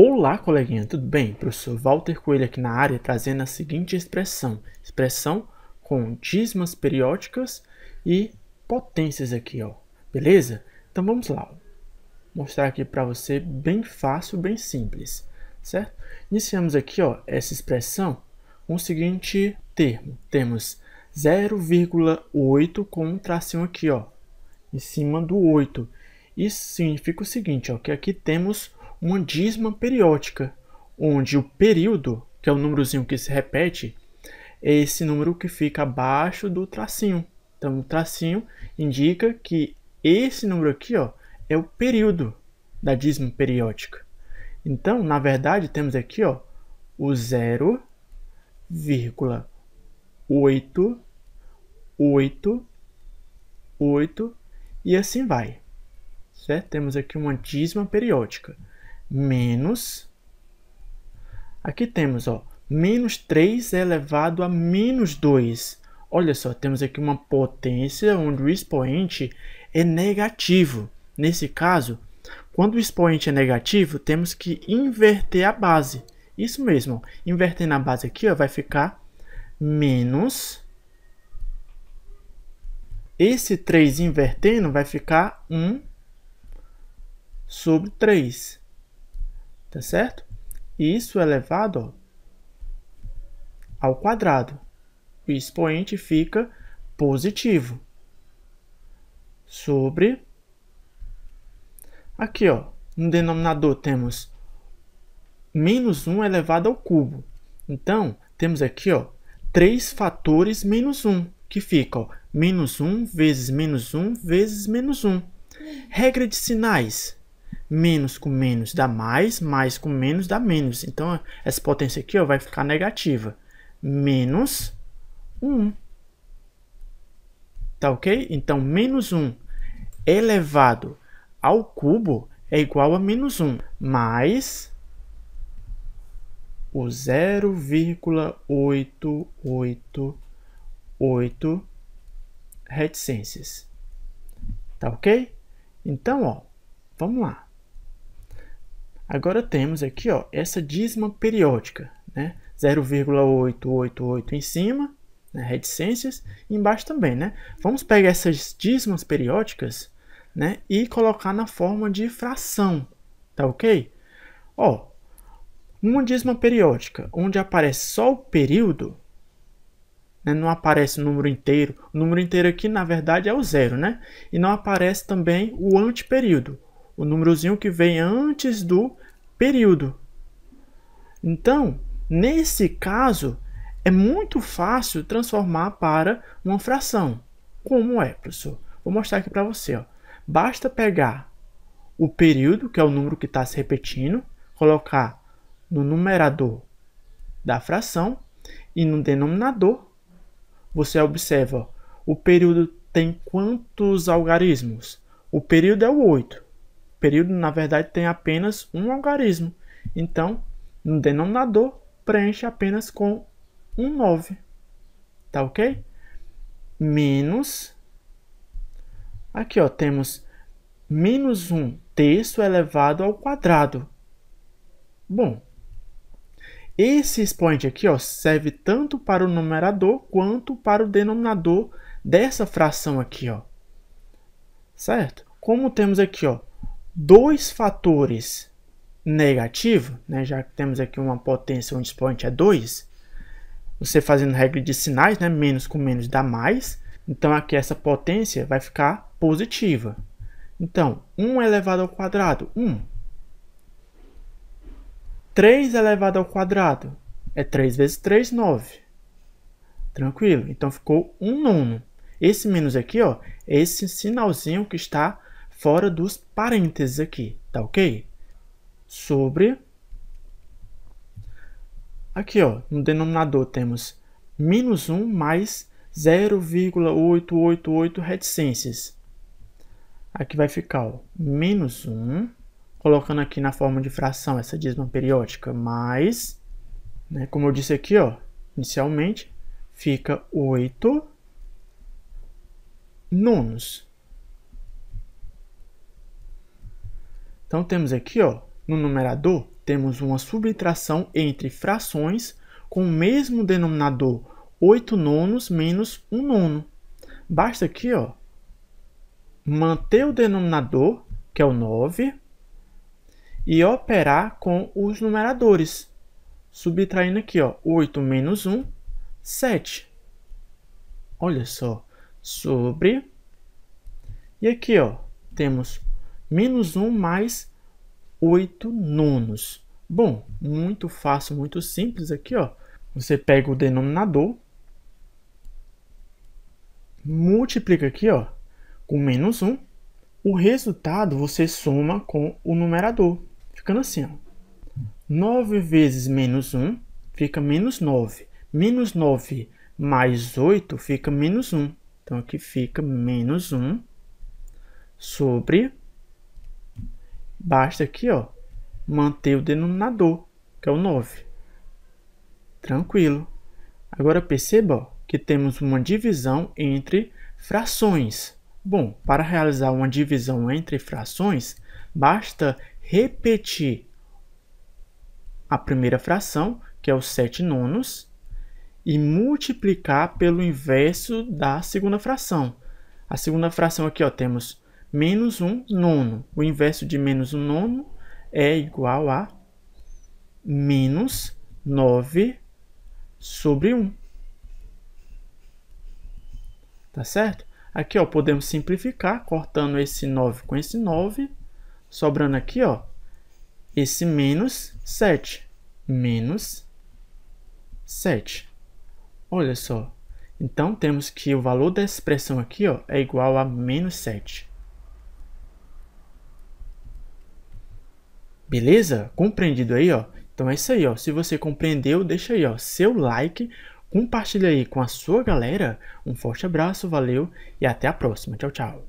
Olá, coleguinha, tudo bem? Professor Walter Coelho aqui na área, trazendo a seguinte expressão. Expressão com dízimas periódicas e potências aqui, ó. Beleza? Então vamos lá. mostrar aqui para você bem fácil, bem simples, certo? Iniciamos aqui, ó, essa expressão com o seguinte termo. Temos 0,8 com um tracinho aqui, ó, em cima do 8. Isso significa o seguinte, ó, que aqui temos uma dízima periódica, onde o período, que é o númerozinho que se repete, é esse número que fica abaixo do tracinho. Então, o tracinho indica que esse número aqui ó, é o período da dízima periódica. Então, na verdade, temos aqui ó, o 0,888 e assim vai. Certo? Temos aqui uma dízima periódica menos. Aqui temos, ó, menos 3 elevado a menos 2. Olha só, temos aqui uma potência onde o expoente é negativo. Nesse caso, quando o expoente é negativo, temos que inverter a base. Isso mesmo, invertendo a base aqui, ó, vai ficar menos... Esse 3 invertendo vai ficar 1 sobre 3 tá certo? E isso elevado é ó, ao quadrado. O expoente fica positivo sobre aqui ó no denominador temos menos 1 elevado é ao cubo então temos aqui ó três fatores menos 1 que fica ó, menos 1 vezes menos 1 vezes menos 1 regra de sinais menos com menos dá mais, mais com menos dá menos. Então, essa potência aqui ó, vai ficar negativa. Menos 1. Tá ok? Então, menos 1 elevado ao cubo é igual a menos 1, mais o 0,888 reticências. Tá ok? Então, ó, vamos lá. Agora temos aqui ó, essa dízima periódica, né? 0,888 em cima, né? reticências, e embaixo também, né? Vamos pegar essas dízimas periódicas né? e colocar na forma de fração, tá ok? Ó, uma dízima periódica, onde aparece só o período, né? não aparece o número inteiro. O número inteiro aqui, na verdade, é o zero, né? E não aparece também o antiperíodo, o númerozinho que vem antes do período. Então, nesse caso, é muito fácil transformar para uma fração. Como é, professor? Vou mostrar aqui para você. Ó. Basta pegar o período, que é o número que está se repetindo, colocar no numerador da fração e no denominador você observa ó, o período tem quantos algarismos? O período é o 8 período, na verdade, tem apenas um algarismo. Então, no denominador, preenche apenas com um 9. Tá ok? Menos. Aqui, ó, temos menos 1 terço elevado ao quadrado. Bom, esse expoente aqui ó, serve tanto para o numerador quanto para o denominador dessa fração aqui. Ó. Certo? Como temos aqui ó, dois fatores negativos, né, já que temos aqui uma potência onde o expoente é 2, você fazendo regra de sinais, né, menos com menos dá mais, então aqui essa potência vai ficar positiva. Então, 1 elevado ao quadrado, 1. 3 elevado ao quadrado é 3 vezes 3, 9. Tranquilo? Então ficou 1 nono. Esse menos aqui ó, é esse sinalzinho que está positivo fora dos parênteses aqui, tá ok? Sobre. Aqui, ó, no denominador temos menos 1 mais 0,888 reticências. Aqui vai ficar ó, menos 1, colocando aqui na forma de fração essa dízima periódica, mais, né, como eu disse aqui, ó, inicialmente, fica 8 nonos. Então temos aqui, ó, no numerador, temos uma subtração entre frações com o mesmo denominador 8 nonos menos 1 nono. Basta aqui, ó, manter o denominador, que é o 9, e operar com os numeradores, subtraindo aqui, ó, 8 menos 1, 7. Olha só, sobre... E aqui, ó, temos Menos 1 mais 8 nonos. Bom, muito fácil, muito simples aqui, ó. Você pega o denominador, multiplica aqui, ó, com menos 1. O resultado você soma com o numerador, ficando assim, ó. 9 vezes menos 1 fica menos 9. Menos 9 mais 8 fica menos 1. Então, aqui fica menos 1 sobre Basta aqui, ó, manter o denominador, que é o 9. Tranquilo. Agora perceba ó, que temos uma divisão entre frações. Bom, para realizar uma divisão entre frações, basta repetir a primeira fração, que é o 7 nonos, e multiplicar pelo inverso da segunda fração. A segunda fração aqui ó, temos menos um nono. O inverso de menos um nono é igual a menos 9 sobre 1. Tá certo? Aqui ó, podemos simplificar cortando esse 9 com esse 9, sobrando aqui ó, esse menos 7. Menos 7. Olha só. Então, temos que o valor da expressão aqui ó, é igual a menos 7. Beleza? Compreendido aí, ó? Então é isso aí, ó. Se você compreendeu, deixa aí, ó, seu like, compartilha aí com a sua galera. Um forte abraço, valeu e até a próxima. Tchau, tchau.